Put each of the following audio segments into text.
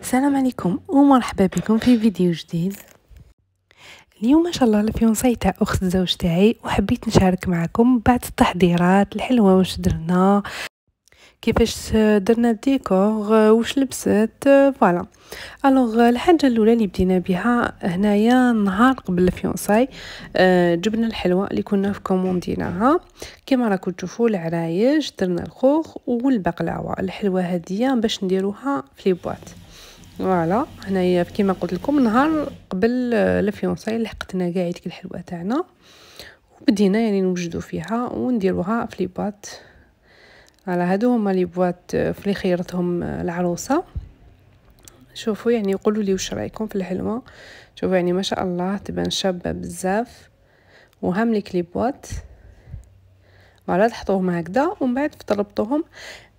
السلام عليكم ومرحبا بكم في فيديو جديد اليوم ان شاء الله الفيونساي تاع اخت زوج تاعي وحبيت نشارك معكم بعض التحضيرات الحلوه واش درنا كيفاش درنا الديكور آه، واش لبست آه، فوالا الوغ آه، الحاجه الاولى اللي بدينا بها هنايا نهار قبل الفيونساي جبنا الحلوى اللي كنا في كومونديناها كما راكم تشوفوا العرايش درنا الخوخ والبقلاوه الحلوى هذه باش نديروها في لي بواط فوالا هنايا كيما قلت لكم نهار قبل الفيونساي لحقتنا كاع الحلوى تاعنا وبدينا يعني نوجدو فيها ونديروها في لي بواط على هادو هما لي بواط آه، فلي خيرتهم آه، العروسه شوفوا يعني قولوا لي واش رايكم في الحلوه شوفوا يعني ما شاء الله تبان شابه بزاف وهم لك لي بواط فوالا تحطوهم هكذا ومن بعد تربطوهم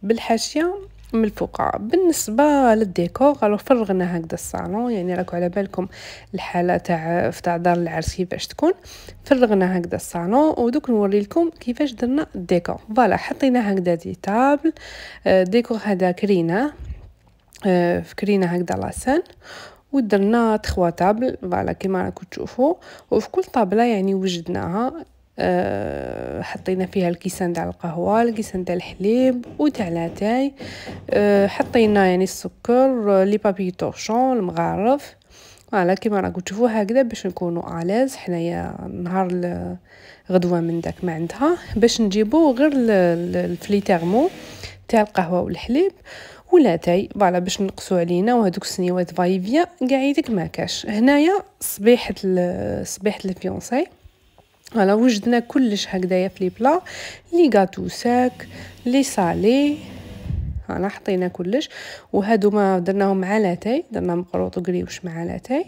بالحاشيه من الفقاعة بالنسبة للديكور غلو فرغنا هكذا الصالون يعني راكو على بالكم الحالة تاع تاع دار العرس كيفاش تكون فرغنا هكذا الصالون ودوك نوري لكم كيفاش درنا الديكور فوالا حطينا هكذا دي تابل آه، ديكور هذا كريناه فكرينا آه، هكذا لاسان ودرنا تخوا طابل فوالا كيما راكم تشوفوا وفي كل طابله يعني وجدناها أه حطينا فيها الكيسان تاع القهوة الكيسان تاع الحليب وتاع لاتاي أه حطينا يعني السكر لي بابي طوشون المغارف فوالا كيما راكم تشوفوا هكذا باش نكونوا اليز حنايا نهار غدوه من داك ما عندها باش نجيبو غير الفليتيرمو تاع القهوه والحليب ولا تاي فوالا باش نقصوا علينا وهذوك السنيوات فايفيا كاع يدك ما كاش هنايا صبيحه صبيحه الفيونسي فوالا وجدنا كلش هكذايا في لي بلا لي غاتو ساك لي صالي فوالا حطينا كلش وهادو ما درناهم مع لاتاي درنا مقروط وقريوش مع لاتاي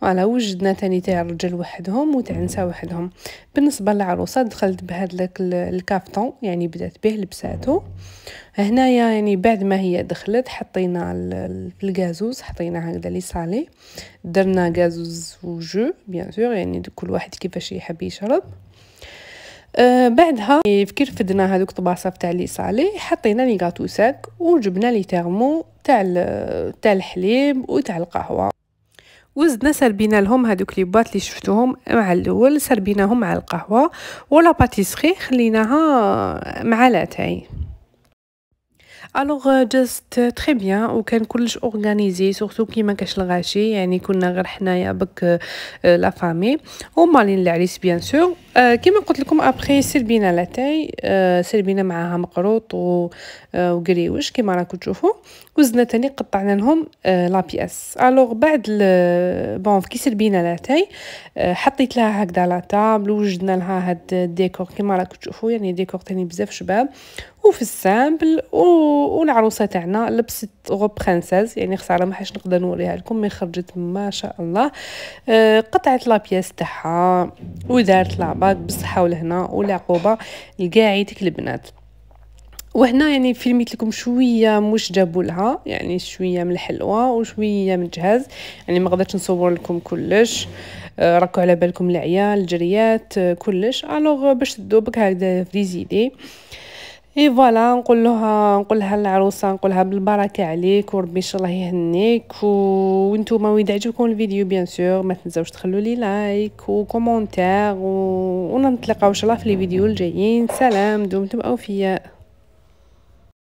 فوالا وجدنا تاني تاع الرجال وحدهم وتاع النساء وحدهم بالنسبه للعروسه دخلت بهذاك الكافتون يعني بدات به لبساتو هنايا يعني بعد ما هي دخلت حطينا الكازوز حطينا هكذا لي صالي درنا كازوز وجو بيان سور يعني كل واحد كيفاش يحب يشرب آه بعدها كي رفدنا هذوك الطباسه تاع لي صالي حطينا لي غاتو ساك وجبنا لي تيرمو تاع تاع الحليب وتاع القهوه وزدنا سربينا لهم هذوك لي بواط اللي شفتوهم مع الاول سربيناهم مع القهوه ولا باتيسري خليناها مع لاتاي الوغ جازت تري بيان وكان كلش اورغانيزي سورتو كيما كاش الغاشي يعني كنا غير حنايا بك لا فامي ومالين العريس بيان سور كيما قلت لكم ابخي سربينا لاتاي سربينا معاها مقروط وقريوش كيما راكم تشوفوا وزنا تاني قطعنا لهم لا بي اس الوغ بعد بون كي سربينا لاتاي حطيت لها هكذا لا طابل وجدنا لها هاد الديكور كيما راكم تشوفوا يعني ديكور تاني بزاف شباب وفي السامبل و... والعروسه تاعنا لبست غوب خانساز يعني خساره ما حاش نقدر نوريها لكم مي خرجت ما شاء الله آه قطعت لابياس تاعها ودارت لعبات بالصحه والهنا والعقوبه لقاعدك البنات وهنا يعني فيلميت لكم شويه مش جابوا لها يعني شويه من الحلوه وشويه من الجهاز يعني ما قدرتش نصور لكم كلش آه راكو على بالكم العيال الجريات آه كلش الوغ باش تدوبك هكذا فريزيدي آه اي فوالا نقول لها نقول لها العروسه نقول لها بالبركه عليك وربي ان شاء الله يهنيك وانتم ما عجبكم الفيديو بيان سور ما تنساوش تخلوا لي لايك وكومونتير و... ونتلاقاو ان شاء الله في الفيديو الجايين سلام دمتم اوفياء